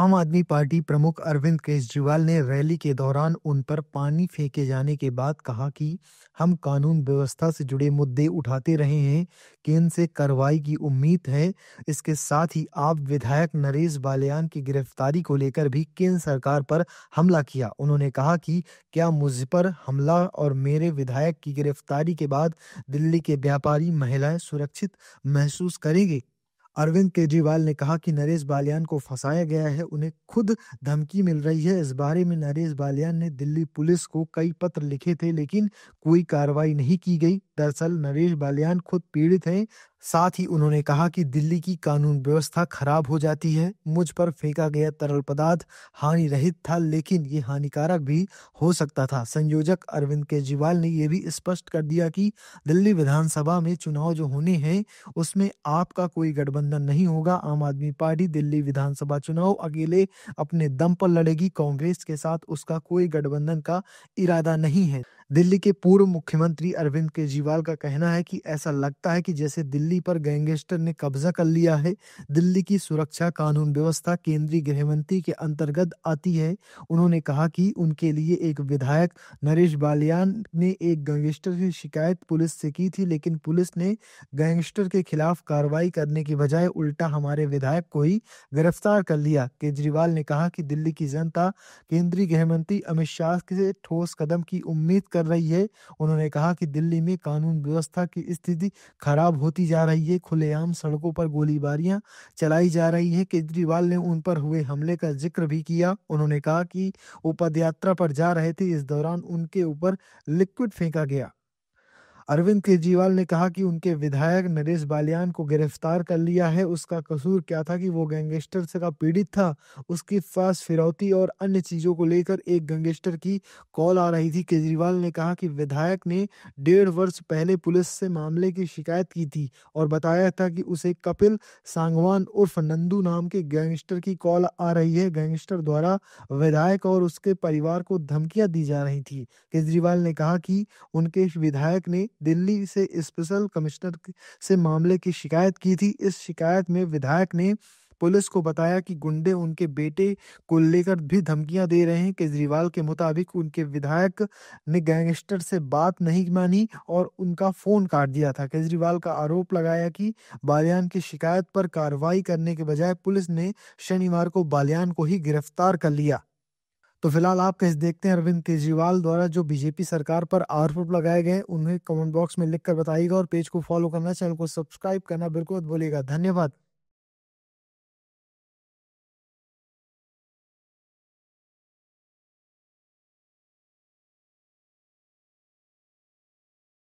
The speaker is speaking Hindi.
आम आदमी पार्टी प्रमुख अरविंद केजरीवाल ने रैली के दौरान उन पर पानी फेंके जाने के बाद कहा कि हम कानून व्यवस्था से जुड़े मुद्दे उठाते रहे हैं केंद्र से कार्रवाई की उम्मीद है इसके साथ ही आप विधायक नरेश बालियान की गिरफ्तारी को लेकर भी केंद्र सरकार पर हमला किया उन्होंने कहा कि क्या मुझ पर हमला और मेरे विधायक की गिरफ्तारी के बाद दिल्ली के व्यापारी महिलाएं सुरक्षित महसूस करेंगे अरविंद केजरीवाल ने कहा कि नरेश बालियान को फंसाया गया है उन्हें खुद धमकी मिल रही है इस बारे में नरेश बालियान ने दिल्ली पुलिस को कई पत्र लिखे थे लेकिन कोई कार्रवाई नहीं की गई दरअसल नरेश बालियान खुद पीड़ित हैं साथ ही उन्होंने कहा कि दिल्ली की कानून व्यवस्था खराब हो जाती है मुझ पर फेंका गया तरल पदार्थ हानि रहित था लेकिन ये हानिकारक भी हो सकता था संयोजक अरविंद केजरीवाल ने यह भी स्पष्ट कर दिया कि दिल्ली विधानसभा में चुनाव जो होने हैं उसमें आपका कोई गठबंधन नहीं होगा आम आदमी पार्टी दिल्ली विधानसभा चुनाव अकेले अपने दम पर लड़ेगी कांग्रेस के साथ उसका कोई गठबंधन का इरादा नहीं है दिल्ली के पूर्व मुख्यमंत्री अरविंद केजरीवाल का कहना है कि ऐसा लगता है कि जैसे दिल्ली दिल्ली पर गैंगस्टर ने कब्जा कर लिया है दिल्ली की सुरक्षा कानून व्यवस्था केंद्रीय गृह मंत्री के अंतर्गत आती है उन्होंने कहा कि उनके लिए एक विधायक नरेश बालियान ने एक गैंगस्टर की शिकायत पुलिस से की थी लेकिन पुलिस ने गैंगस्टर के खिलाफ कार्रवाई करने की बजाय उल्टा हमारे विधायक को ही गिरफ्तार कर लिया केजरीवाल ने कहा कि दिल्ली की जनता केंद्रीय गृह मंत्री अमित शाह से ठोस कदम की उम्मीद कर रही है उन्होंने कहा कि दिल्ली में कानून व्यवस्था की स्थिति खराब होती जा जा रही है खुलेआम सड़कों पर गोलीबारियां चलाई जा रही है केजरीवाल ने उन पर हुए हमले का जिक्र भी किया उन्होंने कहा कि वो पदयात्रा पर जा रहे थे इस दौरान उनके ऊपर लिक्विड फेंका गया अरविंद केजरीवाल ने कहा कि उनके विधायक नरेश बालियान को गिरफ्तार कर लिया है उसका कसूर क्या था कि वो गैंगस्टर से का पीड़ित था उसकी फास फिरौती और अन्य चीज़ों को लेकर एक गैंगस्टर की कॉल आ रही थी केजरीवाल ने कहा कि विधायक ने डेढ़ वर्ष पहले पुलिस से मामले की शिकायत की थी और बताया था कि उसे कपिल सांगवान उर्फ नंदू नाम के गैंगस्टर की कॉल आ रही है गैंगस्टर द्वारा विधायक और उसके परिवार को धमकियां दी जा रही थी केजरीवाल ने कहा कि उनके विधायक ने दिल्ली से स्पेशल कमिश्नर से मामले की शिकायत की थी इस शिकायत में विधायक ने पुलिस को बताया कि गुंडे उनके बेटे को लेकर भी धमकियां दे रहे हैं केजरीवाल के मुताबिक उनके विधायक ने गैंगस्टर से बात नहीं मानी और उनका फोन काट दिया था केजरीवाल का आरोप लगाया कि बालियान की शिकायत पर कार्रवाई करने के बजाय पुलिस ने शनिवार को बालियान को ही गिरफ्तार कर लिया तो फिलहाल आप कैसे देखते हैं अरविंद केजरीवाल द्वारा जो बीजेपी सरकार पर आरोप लगाए गए उन्हें कमेंट बॉक्स में लिखकर बताइएगा और पेज को फॉलो करना चैनल को सब्सक्राइब करना बिल्कुल बोलेगा धन्यवाद